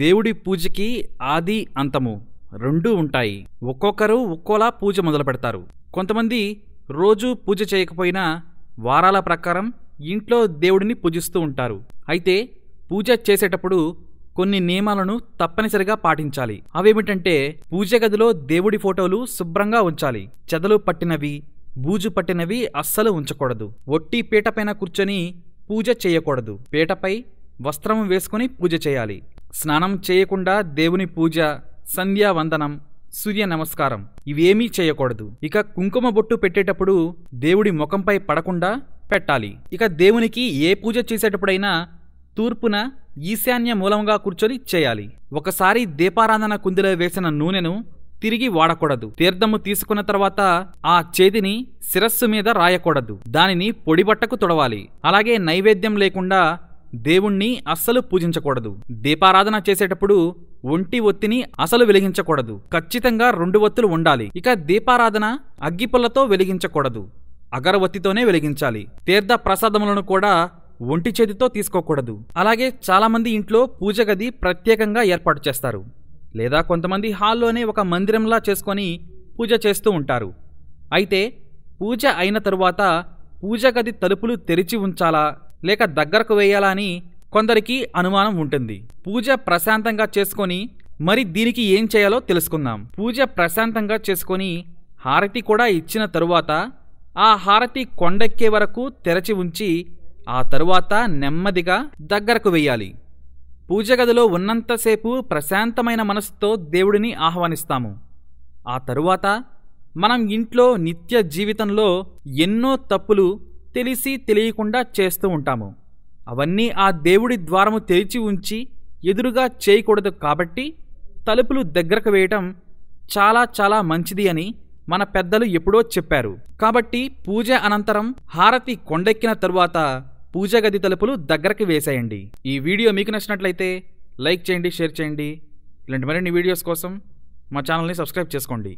దేవుడి పూజకి ఆది అంతము రెండూ ఉంటాయి ఒక్కొక్కరు ఒక్కోలా పూజ మొదలు పెడతారు కొంతమంది రోజూ పూజ చేయకపోయినా వారాల ప్రకారం ఇంట్లో దేవుడిని పూజిస్తూ ఉంటారు అయితే పూజ చేసేటప్పుడు కొన్ని నియమాలను తప్పనిసరిగా పాటించాలి అవేమిటంటే పూజ గదిలో దేవుడి ఫోటోలు శుభ్రంగా ఉంచాలి చెదలు పట్టినవి బూజు పట్టినవి అస్సలు ఉంచకూడదు ఒట్టి పీటపైన కూర్చొని పూజ చేయకూడదు పీటపై వస్త్రం వేసుకుని పూజ చేయాలి స్నానం చేయకుండా దేవుని పూజ సంధ్యావందనం సూర్య నమస్కారం ఇవేమీ చేయకూడదు ఇక కుంకుమ బొట్టు పెట్టేటప్పుడు దేవుడి ముఖంపై పడకుండా పెట్టాలి ఇక దేవునికి ఏ పూజ చేసేటప్పుడైనా తూర్పున ఈశాన్య మూలంగా కూర్చొని చేయాలి ఒకసారి దీపారాధన కుందిలో వేసిన నూనెను తిరిగి వాడకూడదు తీర్థము తీసుకున్న తర్వాత ఆ చేతిని శిరస్సు మీద రాయకూడదు దానిని పొడిబట్టకు తొడవాలి అలాగే నైవేద్యం లేకుండా దేవుణ్ణి అస్సలు పూజించకూడదు దీపారాధన చేసేటప్పుడు ఒంటి ఒత్తిని అసలు వెలిగించకూడదు ఖచ్చితంగా రెండు ఒత్తులు ఉండాలి ఇక దీపారాధన అగ్గిపుల్లతో వెలిగించకూడదు అగరవత్తితోనే వెలిగించాలి తీర్థ ప్రసాదములను కూడా ఒంటి చేతితో తీసుకోకూడదు అలాగే చాలామంది ఇంట్లో పూజ గది ప్రత్యేకంగా ఏర్పాటు చేస్తారు లేదా కొంతమంది హాల్లోనే ఒక మందిరంలా చేసుకొని పూజ చేస్తూ ఉంటారు అయితే పూజ అయిన తరువాత పూజ గది తలుపులు తెరిచి ఉంచాలా లేక దగ్గరకు వేయాలా అని కొందరికి అనుమానం ఉంటుంది పూజ ప్రశాంతంగా చేసుకొని మరి దీనికి ఏం చేయాలో తెలుసుకుందాం పూజ ప్రశాంతంగా చేసుకొని హారతి కూడా ఇచ్చిన తరువాత ఆ హారతి కొండెక్కే వరకు తెరచి ఉంచి ఆ తరువాత నెమ్మదిగా దగ్గరకు వెయ్యాలి పూజ గదిలో ఉన్నంతసేపు ప్రశాంతమైన మనసుతో దేవుడిని ఆహ్వానిస్తాము ఆ తరువాత మనం ఇంట్లో నిత్య జీవితంలో ఎన్నో తప్పులు తెలిసి తెలియకుండా చేస్తూ ఉంటాము అవన్నీ ఆ దేవుడి ద్వారము తెరిచి ఉంచి ఎదురుగా చేయకూడదు కాబట్టి తలుపులు దగ్గరకు వేయటం చాలా చాలా మంచిది అని మన పెద్దలు ఎప్పుడో చెప్పారు కాబట్టి పూజ అనంతరం హారతి కొండెక్కిన తరువాత పూజ గది తలుపులు దగ్గరకి వేసేయండి ఈ వీడియో మీకు నచ్చినట్లయితే లైక్ చేయండి షేర్ చేయండి ఇలాంటి మరిన్ని వీడియోస్ కోసం మా ఛానల్ని సబ్స్క్రైబ్ చేసుకోండి